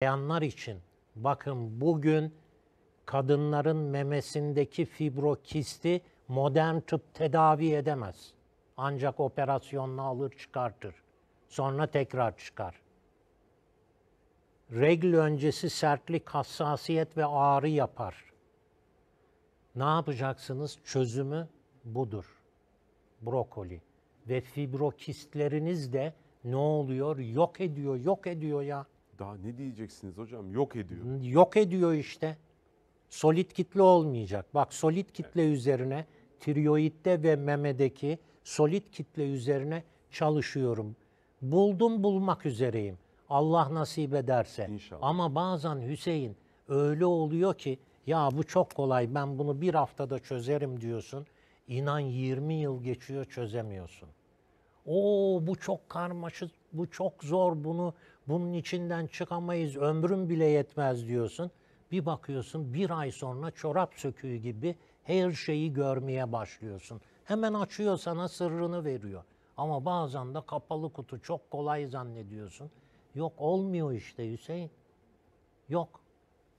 bayanlar için bakın bugün kadınların memesindeki fibrokisti modern tıp tedavi edemez. Ancak operasyonla alır çıkartır. Sonra tekrar çıkar. Regl öncesi sertlik, hassasiyet ve ağrı yapar. Ne yapacaksınız? Çözümü budur. Brokoli. Ve fibrokistleriniz de ne oluyor? Yok ediyor, yok ediyor ya. Daha ne diyeceksiniz hocam? Yok ediyor. Yok ediyor işte. Solit kitle olmayacak. Bak solit kitle evet. üzerine tiroidde ve memedeki solit kitle üzerine çalışıyorum. Buldum bulmak üzereyim. Allah nasip ederse. İnşallah. Ama bazen Hüseyin öyle oluyor ki ya bu çok kolay ben bunu bir haftada çözerim diyorsun. İnan 20 yıl geçiyor çözemiyorsun o bu çok karmaşık, bu çok zor, bunu bunun içinden çıkamayız, ömrüm bile yetmez diyorsun. Bir bakıyorsun bir ay sonra çorap söküğü gibi her şeyi görmeye başlıyorsun. Hemen açıyor sana sırrını veriyor. Ama bazen de kapalı kutu çok kolay zannediyorsun. Yok olmuyor işte Hüseyin. Yok.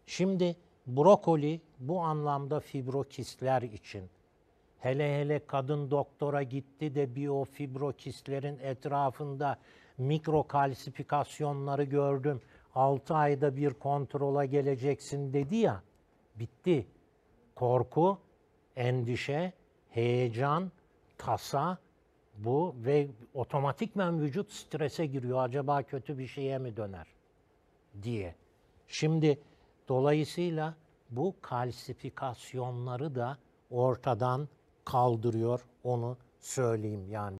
Şimdi brokoli bu anlamda fibrokistler için Hele hele kadın doktora gitti de biyofibrokislerin etrafında mikrokalsifikasyonları gördüm. 6 ayda bir kontrola geleceksin dedi ya. Bitti. Korku, endişe, heyecan, tasa bu ve otomatikmen vücut strese giriyor. Acaba kötü bir şeye mi döner diye. Şimdi dolayısıyla bu kalsifikasyonları da ortadan kaldırıyor onu söyleyeyim yani.